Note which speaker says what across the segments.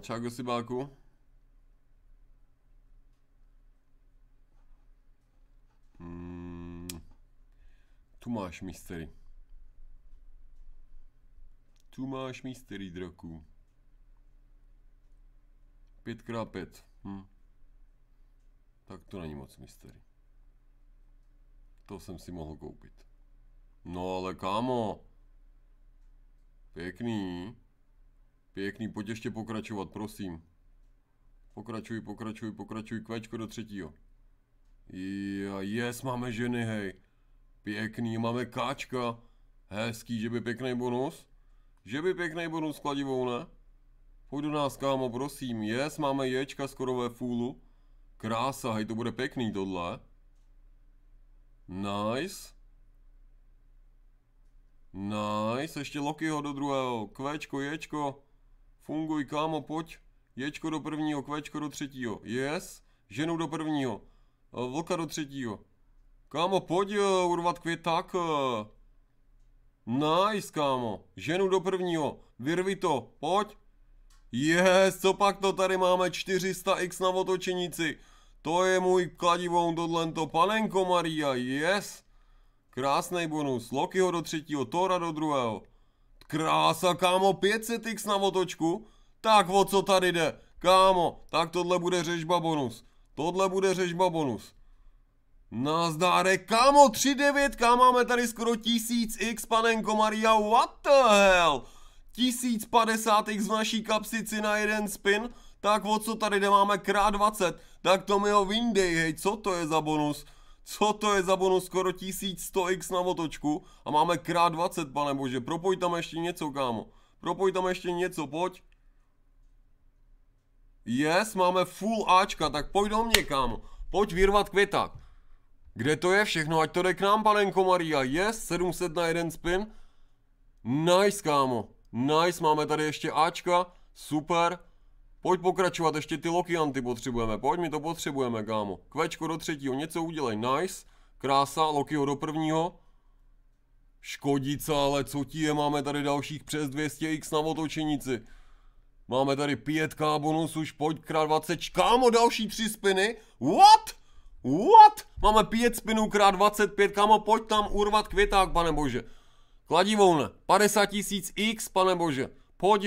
Speaker 1: čau Gosibáku. Mm, tu máš mystery. Tu máš mystery draku. 5x5. Hm. Tak to není moc mystery. To jsem si mohl koupit. No ale kámo. Pěkný. Pěkný, pojď ještě pokračovat, prosím. Pokračuj, pokračuj, pokračuj, kvečko do třetího. Yes, máme ženy, hej. Pěkný, máme káčka. Hezký, že by pěkný bonus. Že by pěkný bonus kladivou, ne? Pojď do nás, kámo, prosím. Yes, máme ječka skoro ve fůlu. Krása, hej, to bude pěkný tohle. Nice. Nice, ještě Lokiho do druhého. Kvečko, ječko. Funguj, kámo, pojď. Ječko do prvního, kvečko do třetího. Yes. Ženu do prvního. Eh, vlka do třetího. Kámo, pojď uh, urvat květák. Eh. Nice, kámo. Ženu do prvního. Vyrvi to, pojď. Yes, co pak to tady máme? 400x na otočenici. To je můj kladivoun tohle to. Panenko Maria, yes. Krásný bonus. Lokyho do třetího, Tora do druhého. Krása, kámo, 500x na otočku? Tak o co tady jde? Kámo, tak tohle bude řežba bonus. Tohle bude řežba bonus. Nazdárek, kámo, 39. kámo, máme tady skoro 1000x, panenko Maria, what the hell? 1050x v naší kapsici na jeden spin? Tak o co tady jde, máme krát 20, tak to mi ho vyndej, hej, co to je za bonus? Co to je za bonus? Skoro 1100x na motočku a máme krát 20, pane bože. Propoj tam ještě něco, kámo. Propoj tam ještě něco, pojď. Yes, máme full Ačka, tak pojď do mě, kámo. Pojď vyrvat květák. Kde to je všechno? Ať to jde k nám, panenko Maria. Yes, 700 na jeden spin. Nice, kámo. Nice, máme tady ještě Ačka. Super. Pojď pokračovat, ještě ty Lokianty potřebujeme, pojď, mi to potřebujeme, kámo. Kvečko do třetího, něco udělej, nice. Krása, Lokio do prvního. Škodice, ale co ti je, máme tady dalších přes 200x na otočenici. Máme tady 5k bonus už, pojď krát 20, kámo, další tři spiny. What? What? Máme 5 spinů krát 25, kámo, pojď tam urvat květák, pane bože. ne, 50 000 x, pane bože. Pojď.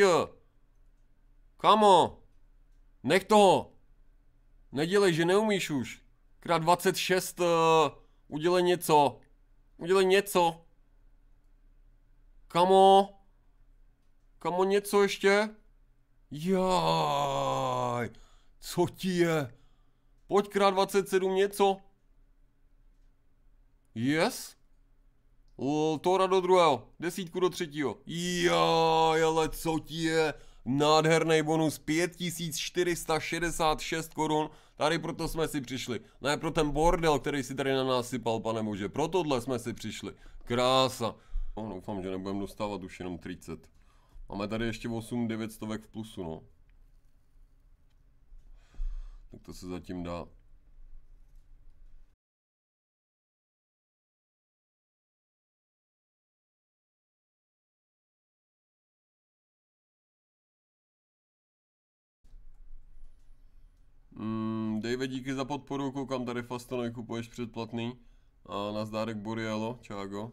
Speaker 1: Kamo, Nech toho. Nedělej, že neumíš už. Krát 26, uh, eh, udělej něco. Udělej něco. Kamo. Kamo, něco ještě? Jaj. Co ti je? Pojď krát 27 něco. Yes? L, tora do druhého, desítku do třetího. Jaj, ale co ti je? nádherný bonus 5466 korun. Tady proto jsme si přišli. Ne pro ten bordel, který si tady na nás sypal, pane bože. Pro tohle jsme si přišli. Krása. No, doufám, že nebudeme dostávat už jenom 30. Máme tady ještě 8 900 v plusu, no. Tak to se zatím dá. Dave, díky za podporu, koukám tady Fastonovi kupuješ předplatný. A nazdárek Burielo, čágo.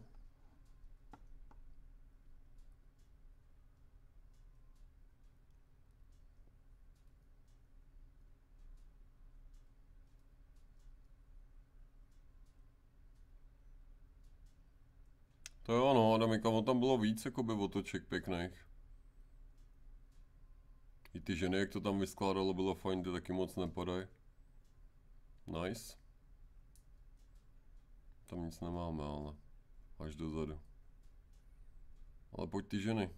Speaker 1: To jo, no, Adamika, on tam bylo víc by otoček pěkných. I ty ženy, jak to tam vyskládalo, bylo fajn, ty taky moc nepadají. Nice. Tam nic nemáme, ale až dozadu. Ale pojď ty ženy.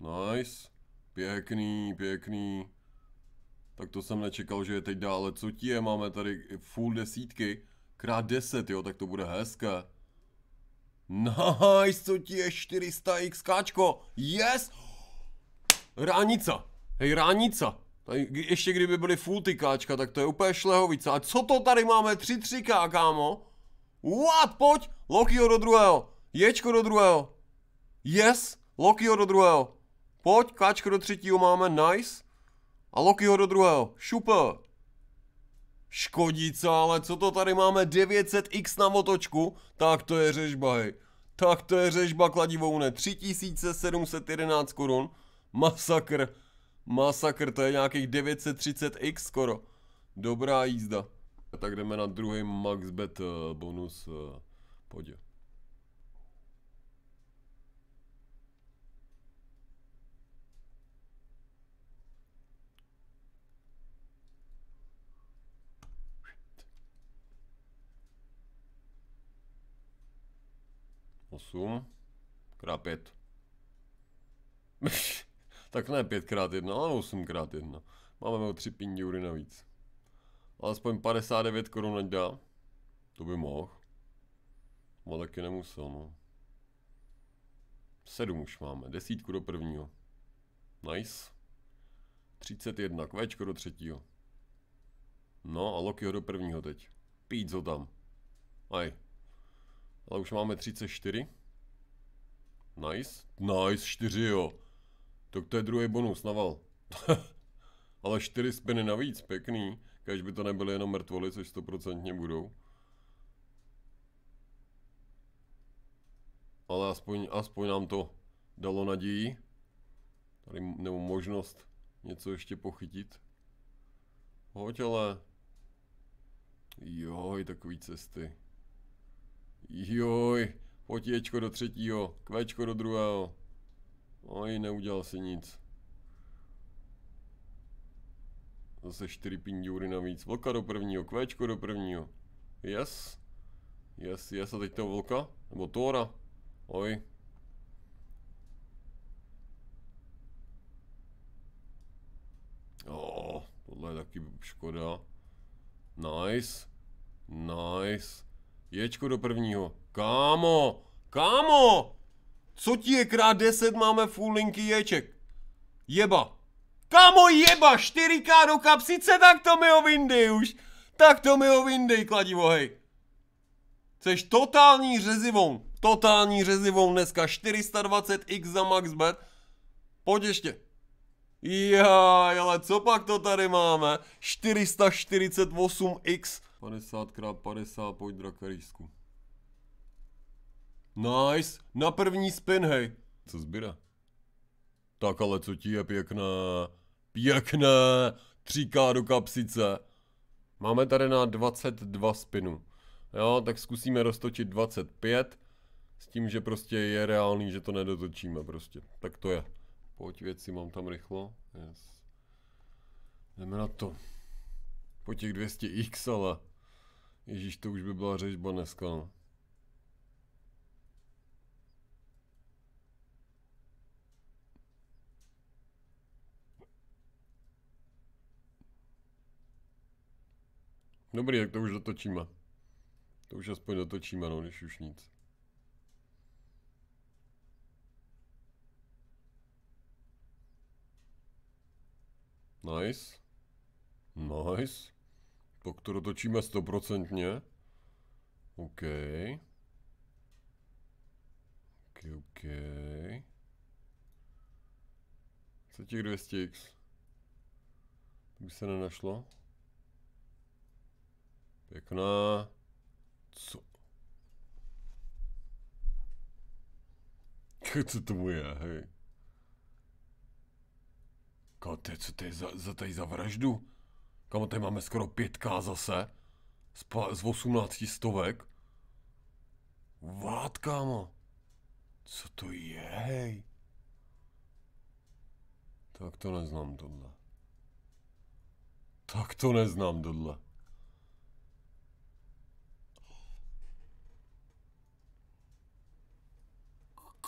Speaker 1: Nice. Pěkný, pěkný. Tak to jsem nečekal, že je teď dále. Co ti je? Máme tady full desítky. Krát deset, jo, tak to bude hezké. Nice, co ti je 400 XK? Yes! Ránica. Hej, ránica ještě kdyby byly full tykáčka, tak to je úplně šlehovice. A co to tady máme? 3-3, kámo? What? Pojď! Lokio do druhého. Ječko do druhého. Yes! Lokio do druhého. Pojď, káčko do třetího máme, nice. A Lokiho do druhého, Šupe. Škodíce, ale co to tady máme, 900x na motočku? Tak to je řežba, hej. Tak to je řežba kladivou ne, 3711 korun. Masakr. Masakr, to je nějakých 930x skoro. Dobrá jízda. Tak jdeme na druhý maxbet eh, bonus. Eh, Pojď. Osm. Krát Tak ne 5x1, ale 8x1. Máme o 3 pindury navíc. Alespoň 59 korun ať dá. To by mohl. Ale taky nemusel, no. 7 už máme, desítku do prvního. Nice. 31, kvéčko do třetího. No a Lokiho do prvního teď. Pít ho tam. Aj. Ale už máme 34. Nice. Nice, 4 jo. Tak to je druhý bonus, naval. Ale čtyři spiny navíc, pěkný. Kaž by to nebyly jenom mrtvoly, což stoprocentně budou. Ale aspoň, aspoň nám to dalo naději. Tady nebo možnost něco ještě pochytit. Hoď ale. Joj, takový cesty. Joj, potíčko do třetího, kvečko do druhého. Oj, neudělal si nic. Zase 4 pindůry navíc. Vlka do prvního, kvéčko do prvního. Yes. Yes, yes. A teď to vlka? Nebo tora? Oj. Oh, tohle je taky škoda. Nice. Nice. Ječko do prvního. Kámo! Kámo! Co ti je krát 10 máme full linky ječek? Jeba. Kámo jeba, 4K do kapsice, tak to mi ho vyndej už. Tak to mi ho vyndej, kladivo, hej. Jseš totální řezivou. Totální řezivou dneska. 420x za maxbet. Pojď ještě. Jaj, ale co pak to tady máme? 448x. 50x50, pojď drakarísku. Nice, na první spin, hej. Co zbyde? Tak ale co ti je pěkné? Pěkné! 3K do kapsice. Máme tady na 22 spinů. Jo, tak zkusíme roztočit 25. S tím, že prostě je reálný, že to nedotočíme prostě. Tak to je. Pojď věci, mám tam rychlo. Yes. Jdeme na to. Po těch 200x, ale... Ježíš, to už by byla řežba dneska, no. Dobrý, tak to už dotočíme. To už aspoň dotočíme, no, než už nic. Nice. Nice. Pokud to dotočíme stoprocentně. OK. OK, OK. Co těch 200x? To by se nenašlo. Pěkná. Co? Co to je, hej? Kote, co to je za, za, tady za vraždu? Kamo, tady máme skoro 5K zase. Z, pa, z 18 stovek. Vát, kámo. Co to je, hej? Tak to neznám tohle. Tak to neznám tohle.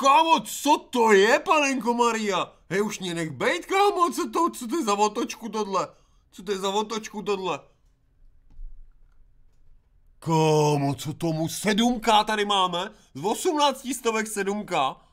Speaker 1: Kámo, co to je, panenko Maria? Hej, už mě nech bejt, kámo, co to, co to je za otočku tohle? Co to je za otočku tohle? Kámo, co tomu 7K tady máme? Z 18 stovek 7K.